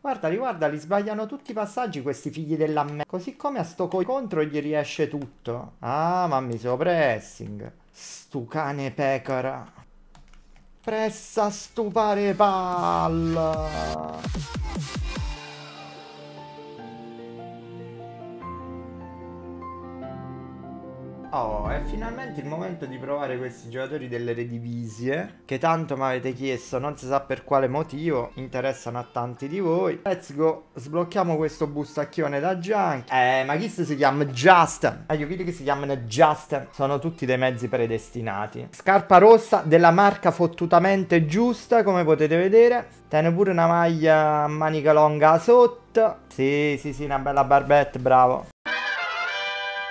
Guardali, guardali, sbagliano tutti i passaggi questi figli della me. Così come a sto coi contro gli riesce tutto. Ah, ma mi so pressing. Stu cane pecora. Pressa stupare palla. Oh, è finalmente il momento di provare questi giocatori delle redivisie che tanto mi avete chiesto, non si sa per quale motivo, interessano a tanti di voi. Let's go, sblocchiamo questo bustacchione da junk. Eh, ma chi si chiama Justin? Ah, eh, che si chiamano Justin. Sono tutti dei mezzi predestinati. Scarpa rossa della marca fottutamente giusta, come potete vedere. Tiene pure una maglia a manica longa sotto. Sì, sì, sì, una bella barbette, bravo.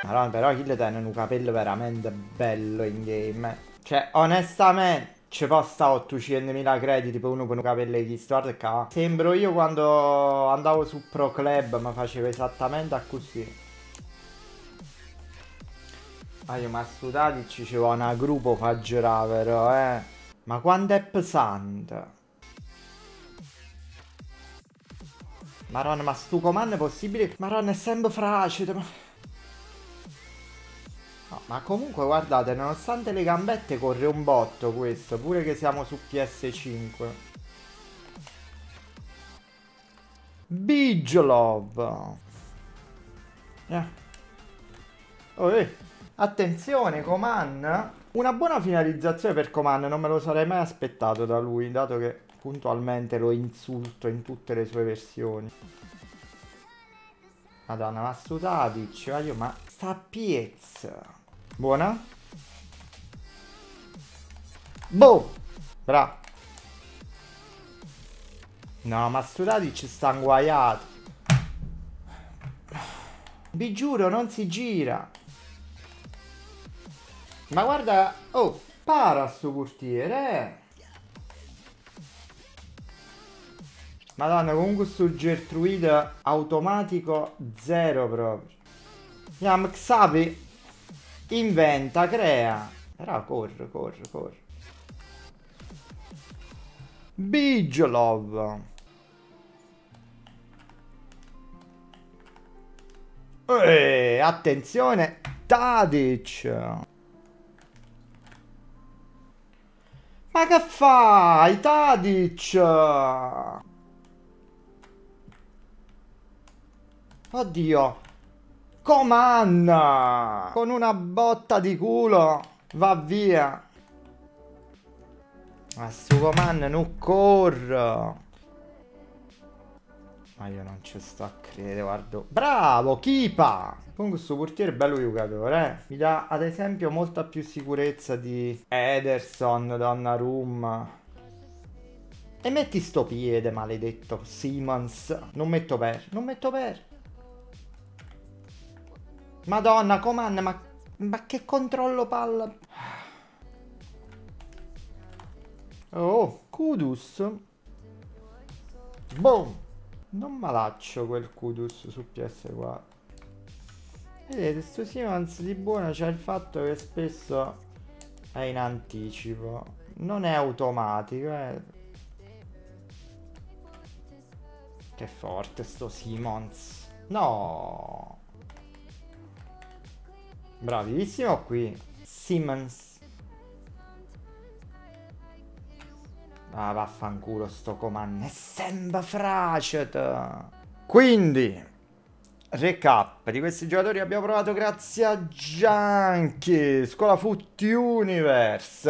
Allora, però Kill tiene un capello veramente bello in game. Cioè, onestamente, ci costa 800.000 crediti per uno con un capello di Stuart K. Sembro io quando andavo su Pro Club, ma facevo esattamente a così. Ah, io ma studiati ci c'è una gruppo fa girare però, eh. Ma quanto è pesante. Maronna, ma sto comando è possibile? Maronna, è sempre fragile, ma... No, ma comunque guardate, nonostante le gambette corre un botto questo, pure che siamo su PS5. Biglov. Eh. Oh, eh. Attenzione, Coman. Una buona finalizzazione per Coman, non me lo sarei mai aspettato da lui, dato che puntualmente lo insulto in tutte le sue versioni. Madonna, ma su ma io ma sapiezza. Buona. Boh. Bra. No, ma Sturati ci sta inguaiato. Vi giuro, non si gira. Ma guarda... Oh, para sto portiere, eh. Madonna, comunque sul Gertruida automatico zero proprio. Andiamo, Xavi. Inventa, crea. Però corre, corre, corre. Bigelov. Eh, attenzione, Tadic. Ma che fai, Tadic? Oddio. Comanna! Con una botta di culo va via. Ma su Comanna non corro. Ma io non ci sto a credere, guardo. Bravo, Kipa! Comunque questo portiere è bello giocatore, eh. Mi dà, ad esempio, molta più sicurezza di Ederson, Donnarumma. E metti sto piede, maledetto, Simmons. Non metto per, non metto per. Madonna, Coman, ma, ma che controllo palla... Oh, Kudus. Boom. Non malaccio quel Kudus su PS4. Vedete, sto Simons di buono c'è il fatto che spesso è in anticipo. Non è automatico, eh. Che forte sto Simons. Nooo. Bravissimo qui. Simmons. Ah, vaffanculo sto comando. E sembra fracet. Quindi recap di questi giocatori abbiamo provato grazie a Gianchi, Scuola Foot Universe.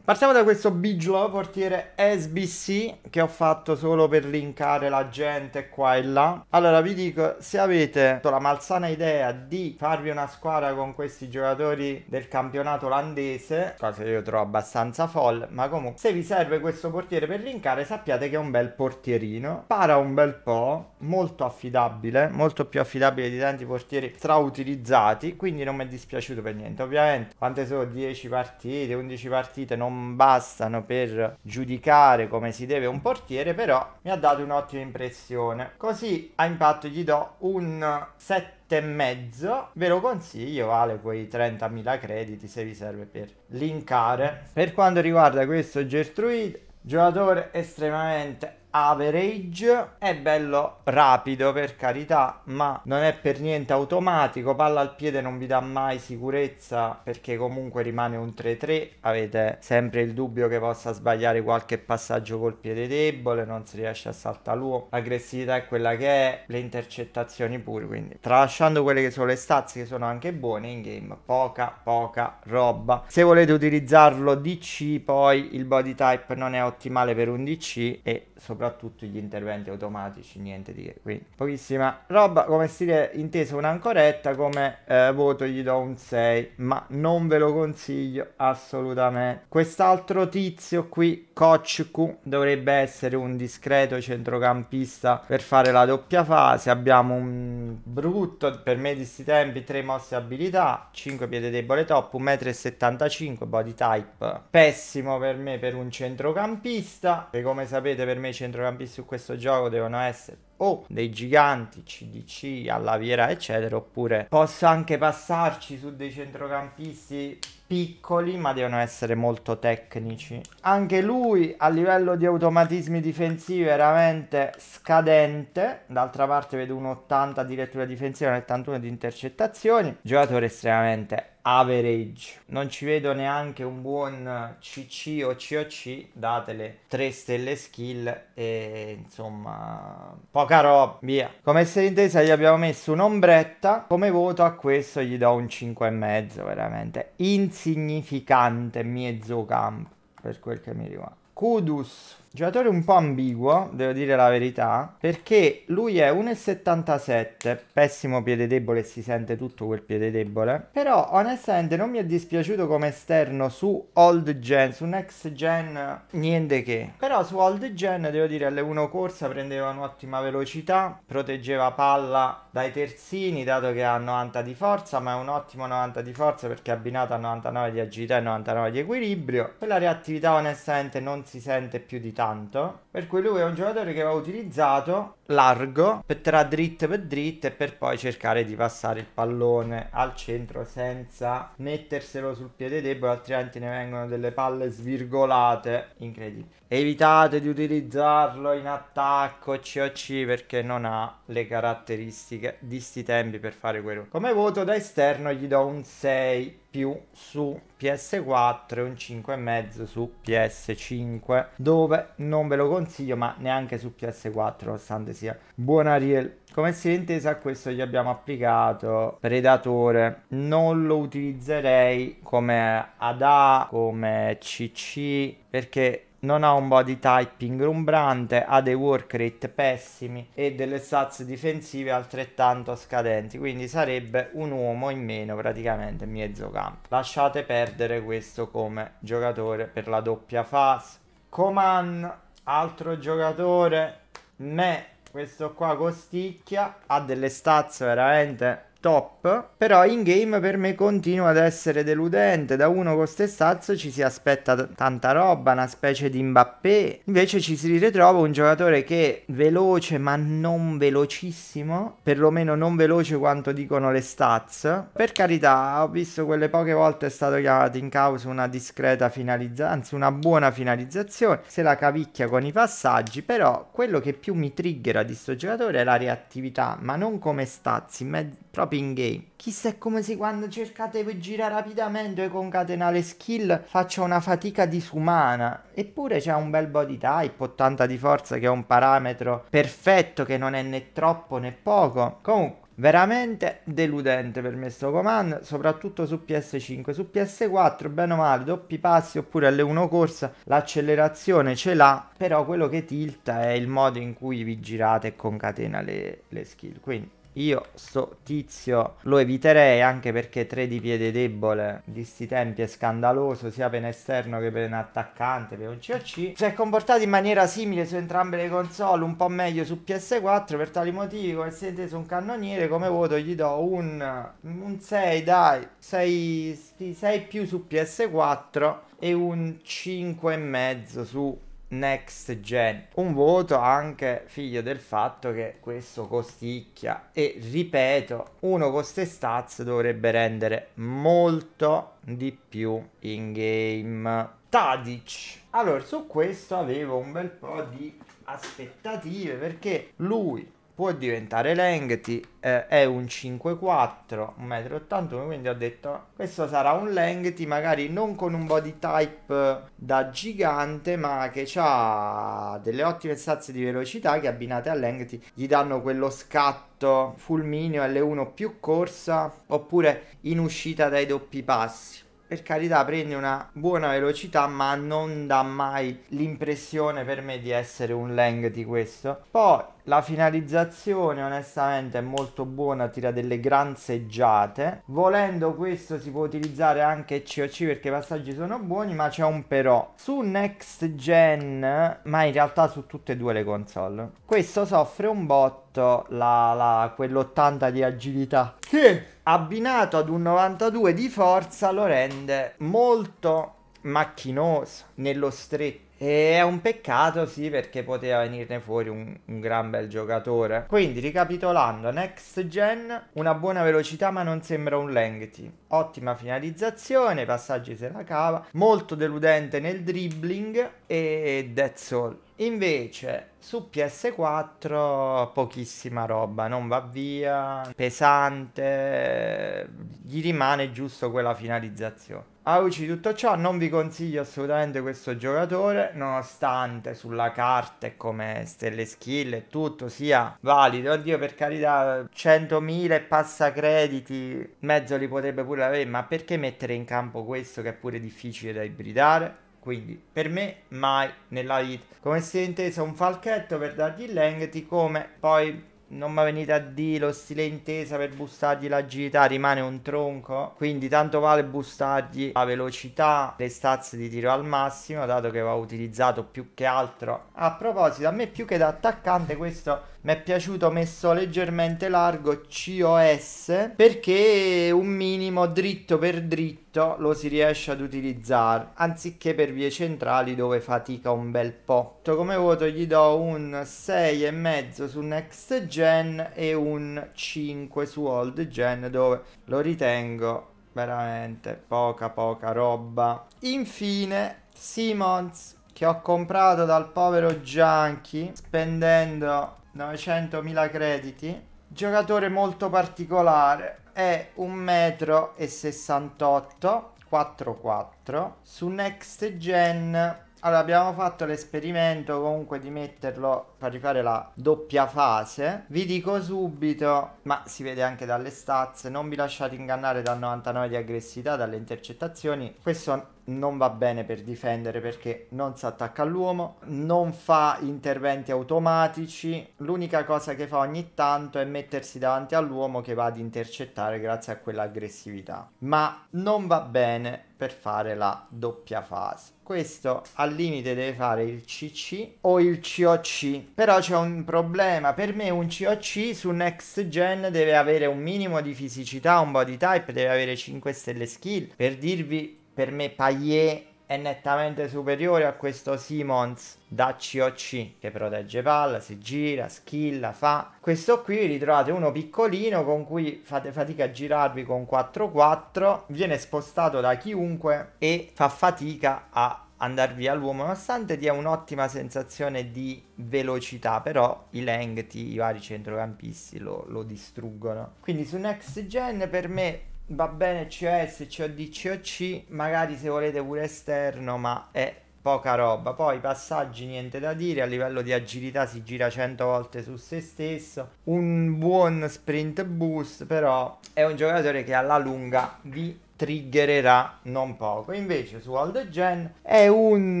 Partiamo da questo Bigelow, portiere SBC, che ho fatto solo per linkare la gente qua e là. Allora vi dico, se avete la malsana idea di farvi una squadra con questi giocatori del campionato olandese, cosa che io trovo abbastanza folle, ma comunque, se vi serve questo portiere per linkare sappiate che è un bel portierino, para un bel po', molto affidabile, molto più affidabile affidabile di tanti portieri strautilizzati, quindi non mi è dispiaciuto per niente. Ovviamente, quante sono 10 partite, 11 partite non bastano per giudicare come si deve un portiere, però mi ha dato un'ottima impressione. Così a impatto gli do un 7 e mezzo ve lo consiglio vale quei 30.000 crediti se vi serve per linkare per quanto riguarda questo Gertrude giocatore estremamente average è bello rapido per carità ma non è per niente automatico palla al piede non vi dà mai sicurezza perché comunque rimane un 3-3 avete sempre il dubbio che possa sbagliare qualche passaggio col piede debole non si riesce a saltare l'uomo l'aggressività è quella che è le intercettazioni pure quindi tralasciando quelle che sono le stazze che sono anche buone in game poca poca roba se volete utilizzarlo DC poi il body type non è ottimale per un DC e soprattutto soprattutto gli interventi automatici, niente di che, quindi pochissima roba, come stile inteso un'ancoretta, come eh, voto gli do un 6, ma non ve lo consiglio assolutamente. Quest'altro tizio qui Kochku dovrebbe essere un discreto centrocampista per fare la doppia fase. Abbiamo un brutto, per me di questi tempi, 3 mosse abilità, 5 piede debole top, 1,75 m, body type pessimo per me per un centrocampista. E come sapete per me i centrocampisti su questo gioco devono essere o dei giganti CDC alla Viera eccetera oppure posso anche passarci su dei centrocampisti piccoli ma devono essere molto tecnici anche lui a livello di automatismi difensivi è veramente scadente d'altra parte vedo un 80 di lettura difensiva un 81 di intercettazioni giocatore estremamente average. Non ci vedo neanche un buon CC o COC, datele 3 stelle skill e insomma poca roba, via. Come se intesa gli abbiamo messo un'ombretta, come voto a questo gli do un 5,5 veramente insignificante mezzo campo per quel che mi riguarda. Kudus Giocatore un po' ambiguo, devo dire la verità, perché lui è 1,77, pessimo piede debole si sente tutto quel piede debole, però onestamente non mi è dispiaciuto come esterno su old gen, su next gen niente che, però su old gen devo dire alle 1 corsa prendeva un'ottima velocità, proteggeva palla dai terzini dato che ha 90 di forza, ma è un ottimo 90 di forza perché è abbinato a 99 di agilità e 99 di equilibrio, quella reattività onestamente non si sente più di tanto tanto. Per cui lui è un giocatore che va utilizzato largo, per tra dritte per dritte, per poi cercare di passare il pallone al centro senza metterselo sul piede debole, altrimenti ne vengono delle palle svirgolate incredibili. Evitate di utilizzarlo in attacco COC perché non ha le caratteristiche di sti tempi per fare quello. Come voto da esterno gli do un 6 più su PS4 e un 5,5 su PS5 dove non ve lo consiglio ma neanche su PS4 nonostante sia buona riel come si è intesa a questo gli abbiamo applicato predatore non lo utilizzerei come ADA come CC perché non ha un body type ingrumbrante, ha dei work rate pessimi e delle stats difensive altrettanto scadenti, quindi sarebbe un uomo in meno praticamente mezzo campo. Lasciate perdere questo come giocatore per la doppia fase. Coman, altro giocatore, me, questo qua costicchia, ha delle stats veramente top, però in game per me continua ad essere deludente, da uno con ste stazzo ci si aspetta t- tanta roba, una specie di Mbappé, invece ci si ritrova un giocatore che veloce ma non velocissimo, perlomeno non veloce quanto dicono le stats, per carità ho visto quelle poche volte è stato chiamato in causa una discreta finalizzazione, anzi una buona finalizzazione, se la cavicchia con i passaggi, però quello che più mi triggera di sto giocatore è la reattività, ma non come stazzi, in mezzo proprio in game. Chissà è come se quando cercate di girare rapidamente e concatenare le skill faccia una fatica disumana. Eppure c'è un bel body type, 80 di forza che è un parametro perfetto che non è né troppo né poco. Comunque veramente deludente per me sto comando soprattutto su PS5 su PS4 bene o male doppi passi oppure L1 corsa l'accelerazione ce l'ha però quello che tilta è il modo in cui vi girate e concatena le, le skill quindi io sto tizio lo eviterei anche perché tre di piede debole di sti tempi è scandaloso sia per un esterno che per un attaccante, per un COC. Si è comportato in maniera simile su entrambe le console, un po' meglio su PS4, per tali motivi come se inteso un cannoniere come voto gli do un, un 6 dai, 6, 6 più su PS4 e un 5,5 su next gen. Un voto anche figlio del fatto che questo costicchia e ripeto, uno con queste stats dovrebbe rendere molto di più in game. Tadic. Allora, su questo avevo un bel po' di aspettative perché lui può diventare lengthy, eh, è un 5,4, 1,81 m, quindi ho detto questo sarà un lengthy magari non con un body type da gigante ma che ha delle ottime stazze di velocità che abbinate al lengthy gli danno quello scatto fulmineo L1 più corsa oppure in uscita dai doppi passi per carità prende una buona velocità ma non dà mai l'impressione per me di essere un lengthy questo poi la finalizzazione onestamente è molto buona, tira delle gran seggiate. Volendo questo si può utilizzare anche COC perché i passaggi sono buoni, ma c'è un però. Su next gen, ma in realtà su tutte e due le console, questo soffre un botto la, la, quell'80 di agilità. Che abbinato ad un 92 di forza lo rende molto macchinoso nello stretto e è un peccato, sì, perché poteva venirne fuori un, un, gran bel giocatore. Quindi, ricapitolando, next gen, una buona velocità ma non sembra un lengthy. Ottima finalizzazione, passaggi se la cava, molto deludente nel dribbling e that's all. Invece su PS4 pochissima roba, non va via, pesante, gli rimane giusto quella finalizzazione. A di tutto ciò non vi consiglio assolutamente questo giocatore, nonostante sulla carta e come stelle skill e tutto sia valido. Oddio per carità, 100.000 passa crediti, mezzo li potrebbe pure avere, ma perché mettere in campo questo che è pure difficile da ibridare? quindi per me mai nella hit Come si è inteso un falchetto per dargli il length, come poi non mi venite a dire lo stile intesa per bustargli l'agilità rimane un tronco quindi tanto vale bustargli la velocità le stazze di tiro al massimo dato che va utilizzato più che altro a proposito a me più che da attaccante questo mi è piaciuto messo leggermente largo COS perché un minimo dritto per dritto lo si riesce ad utilizzare anziché per vie centrali dove fatica un bel po' come voto gli do un 6,5 su next gen e un 5 su old gen dove lo ritengo veramente poca poca roba infine Simmons che ho comprato dal povero Junkie spendendo 900.000 crediti. Giocatore molto particolare. È 1,68 m, 4-4. Su Next Gen... Allora, abbiamo fatto l'esperimento comunque di metterlo per rifare la doppia fase vi dico subito ma si vede anche dalle stats non vi lasciate ingannare dal 99 di aggressività dalle intercettazioni questo non va bene per difendere perché non si attacca all'uomo, non fa interventi automatici, l'unica cosa che fa ogni tanto è mettersi davanti all'uomo che va ad intercettare grazie a quell'aggressività, ma non va bene per fare la doppia fase. Questo al limite deve fare il CC o il COC però c'è un problema, per me un COC su next gen deve avere un minimo di fisicità, un body type, deve avere 5 stelle skill. Per dirvi, per me Payet è nettamente superiore a questo Simons da COC che protegge palla, si gira, schilla, fa. Questo qui ritrovate uno piccolino con cui fate fatica a girarvi con 4-4, viene spostato da chiunque e fa fatica a andare via l'uomo, nonostante dia un'ottima sensazione di velocità, però i lengthi, i vari centrocampisti lo, lo distruggono. Quindi su next gen per me va bene COS, COD, COC, magari se volete pure esterno, ma è poca roba. Poi passaggi niente da dire, a livello di agilità si gira 100 volte su se stesso, un buon sprint boost, però è un giocatore che alla lunga vi triggererà non poco. Invece su All Gen è un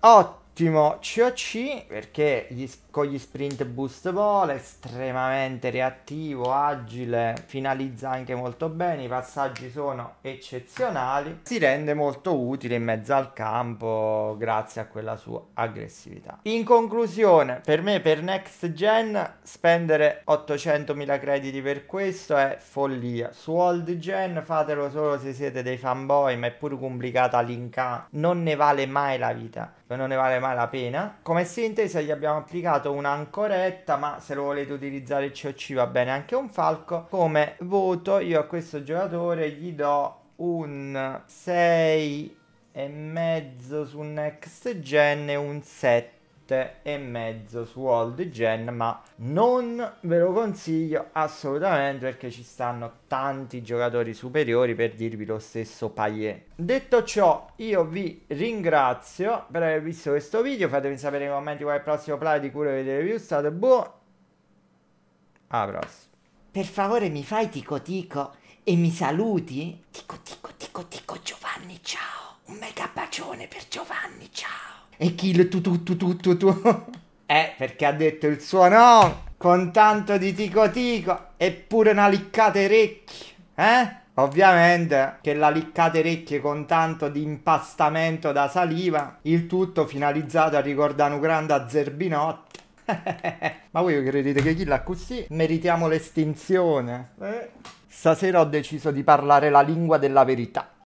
ottimo ottimo COC perché gli, con gli sprint boost vola, estremamente reattivo, agile, finalizza anche molto bene, i passaggi sono eccezionali, si rende molto utile in mezzo al campo grazie a quella sua aggressività. In conclusione, per me per next gen spendere 800.000 crediti per questo è follia, su old gen fatelo solo se siete dei fanboy ma è pure complicata l'inca, non ne vale mai la vita, non ne vale mai malapena. Come sintesi gli abbiamo applicato un'ancoretta, ma se lo volete utilizzare il COC va bene anche un falco. Come voto io a questo giocatore gli do un 6 e mezzo su next gen e un 7 7 e mezzo su Old Gen, ma non ve lo consiglio assolutamente perché ci stanno tanti giocatori superiori per dirvi lo stesso Payet. Detto ciò, io vi ringrazio per aver visto questo video, fatemi sapere nei commenti qual è il prossimo play di cui vedete più, state buoni. alla prossima Per favore mi fai tico tico e mi saluti? Tico tico tico tico Giovanni, ciao. Un mega bacione per Giovanni, ciao. E kill tu tu tu tu tu tu. eh, perché ha detto il suo no, Con tanto di tico tico. Eppure una liccata ai orecchi. Eh? Ovviamente che la liccate orecchie con tanto di impastamento da saliva, il tutto finalizzato a ricordare un grande azzerbinotto. Ma voi credete che chi l'ha così meritiamo l'estinzione? Eh? Stasera ho deciso di parlare la lingua della verità.